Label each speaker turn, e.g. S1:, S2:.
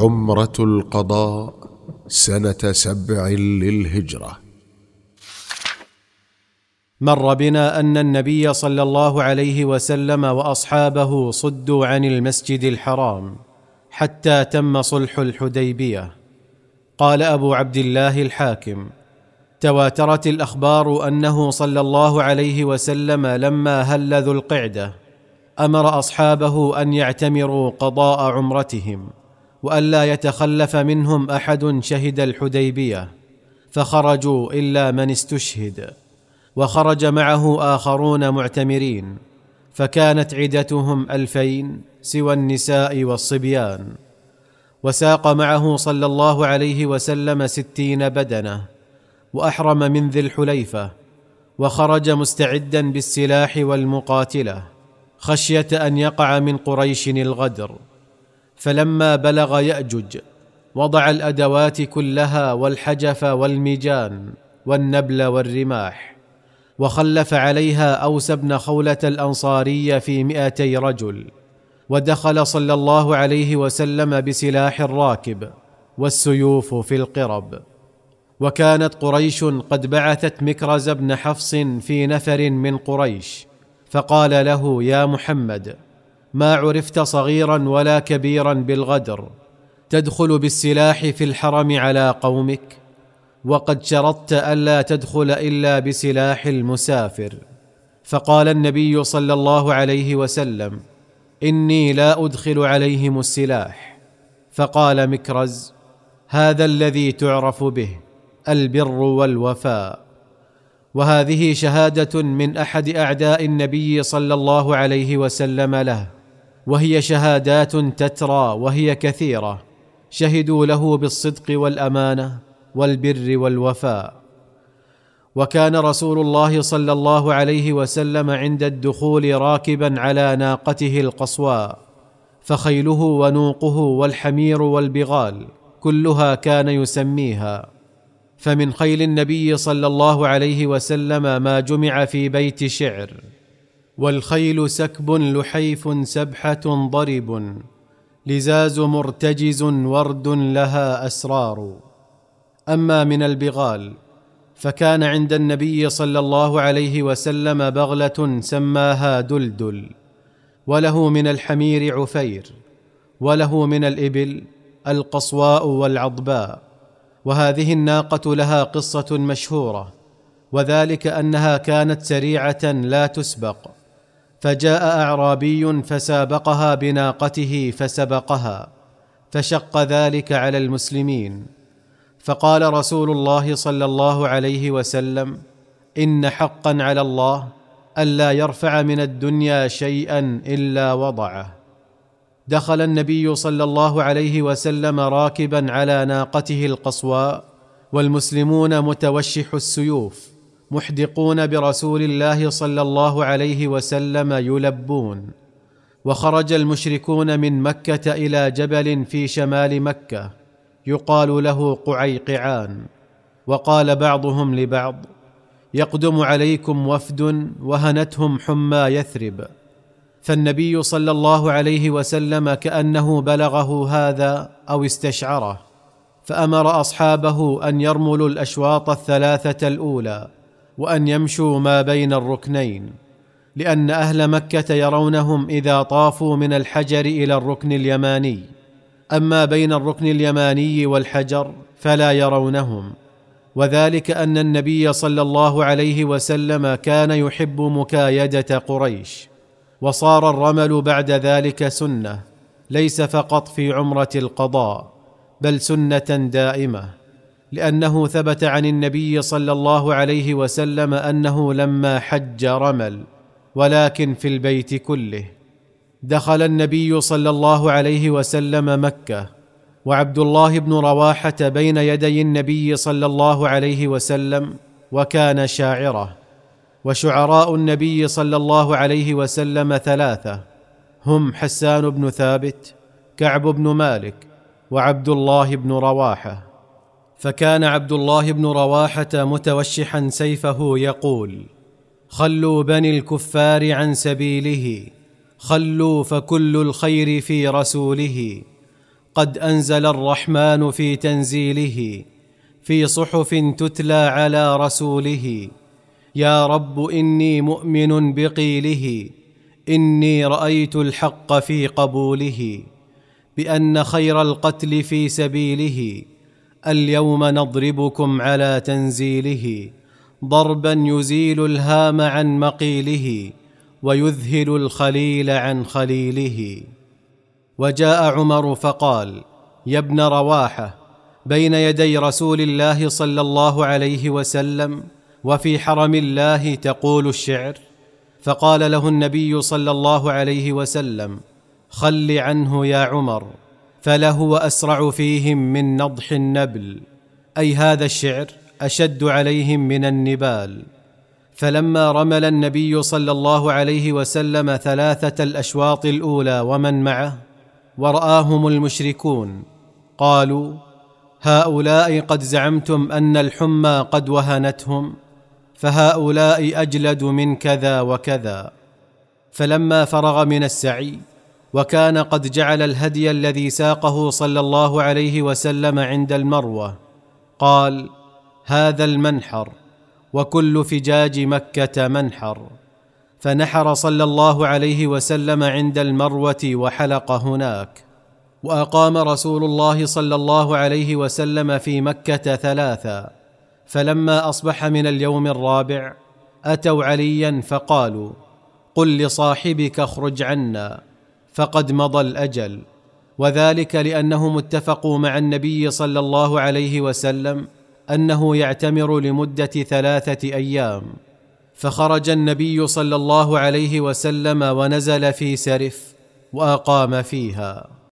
S1: عمرة القضاء سنة سبع للهجرة مر بنا أن النبي صلى الله عليه وسلم وأصحابه صدوا عن المسجد الحرام حتى تم صلح الحديبية قال أبو عبد الله الحاكم تواترت الأخبار أنه صلى الله عليه وسلم لما هل ذو القعدة امر اصحابه ان يعتمروا قضاء عمرتهم والا يتخلف منهم احد شهد الحديبيه فخرجوا الا من استشهد وخرج معه اخرون معتمرين فكانت عدتهم الفين سوى النساء والصبيان وساق معه صلى الله عليه وسلم ستين بدنه واحرم من ذي الحليفه وخرج مستعدا بالسلاح والمقاتله خشيه ان يقع من قريش الغدر فلما بلغ ياجج وضع الادوات كلها والحجف والميجان والنبل والرماح وخلف عليها اوس بن خوله الانصاري في مئتي رجل ودخل صلى الله عليه وسلم بسلاح الراكب والسيوف في القرب وكانت قريش قد بعثت مكرز بن حفص في نفر من قريش فقال له يا محمد ما عرفت صغيرا ولا كبيرا بالغدر تدخل بالسلاح في الحرم على قومك وقد شرطت الا تدخل الا بسلاح المسافر فقال النبي صلى الله عليه وسلم اني لا ادخل عليهم السلاح فقال مكرز هذا الذي تعرف به البر والوفاء وهذه شهاده من احد اعداء النبي صلى الله عليه وسلم له وهي شهادات تترى وهي كثيره شهدوا له بالصدق والامانه والبر والوفاء وكان رسول الله صلى الله عليه وسلم عند الدخول راكبا على ناقته القصواء فخيله ونوقه والحمير والبغال كلها كان يسميها فمن خيل النبي صلى الله عليه وسلم ما جمع في بيت شعر والخيل سكب لحيف سبحه ضرب لزاز مرتجز ورد لها اسرار اما من البغال فكان عند النبي صلى الله عليه وسلم بغله سماها دلدل وله من الحمير عفير وله من الابل القصواء والعضباء وهذه الناقه لها قصه مشهوره وذلك انها كانت سريعه لا تسبق فجاء اعرابي فسابقها بناقته فسبقها فشق ذلك على المسلمين فقال رسول الله صلى الله عليه وسلم ان حقا على الله الا يرفع من الدنيا شيئا الا وضعه دخل النبي صلى الله عليه وسلم راكبا على ناقته القصواء والمسلمون متوشح السيوف محدقون برسول الله صلى الله عليه وسلم يلبون وخرج المشركون من مكه الى جبل في شمال مكه يقال له قعيقعان وقال بعضهم لبعض يقدم عليكم وفد وهنتهم حمى يثرب فالنبي صلى الله عليه وسلم كانه بلغه هذا او استشعره فامر اصحابه ان يرملوا الاشواط الثلاثه الاولى وان يمشوا ما بين الركنين لان اهل مكه يرونهم اذا طافوا من الحجر الى الركن اليماني اما بين الركن اليماني والحجر فلا يرونهم وذلك ان النبي صلى الله عليه وسلم كان يحب مكايده قريش وصار الرمل بعد ذلك سنه ليس فقط في عمره القضاء بل سنه دائمه لانه ثبت عن النبي صلى الله عليه وسلم انه لما حج رمل ولكن في البيت كله دخل النبي صلى الله عليه وسلم مكه وعبد الله بن رواحه بين يدي النبي صلى الله عليه وسلم وكان شاعره وشعراء النبي صلى الله عليه وسلم ثلاثه هم حسان بن ثابت كعب بن مالك وعبد الله بن رواحه فكان عبد الله بن رواحه متوشحا سيفه يقول خلوا بني الكفار عن سبيله خلوا فكل الخير في رسوله قد انزل الرحمن في تنزيله في صحف تتلى على رسوله يا رب اني مؤمن بقيله اني رايت الحق في قبوله بان خير القتل في سبيله اليوم نضربكم على تنزيله ضربا يزيل الهام عن مقيله ويذهل الخليل عن خليله وجاء عمر فقال يا ابن رواحه بين يدي رسول الله صلى الله عليه وسلم وفي حرم الله تقول الشعر فقال له النبي صلى الله عليه وسلم خل عنه يا عمر فلهو اسرع فيهم من نضح النبل اي هذا الشعر اشد عليهم من النبال فلما رمل النبي صلى الله عليه وسلم ثلاثه الاشواط الاولى ومن معه وراهم المشركون قالوا هؤلاء قد زعمتم ان الحمى قد وهنتهم فهؤلاء اجلد من كذا وكذا فلما فرغ من السعي وكان قد جعل الهدي الذي ساقه صلى الله عليه وسلم عند المروه قال هذا المنحر وكل فجاج مكه منحر فنحر صلى الله عليه وسلم عند المروه وحلق هناك واقام رسول الله صلى الله عليه وسلم في مكه ثلاثا فلما اصبح من اليوم الرابع اتوا عليا فقالوا قل لصاحبك اخرج عنا فقد مضى الاجل وذلك لانهم اتفقوا مع النبي صلى الله عليه وسلم انه يعتمر لمده ثلاثه ايام فخرج النبي صلى الله عليه وسلم ونزل في سرف واقام فيها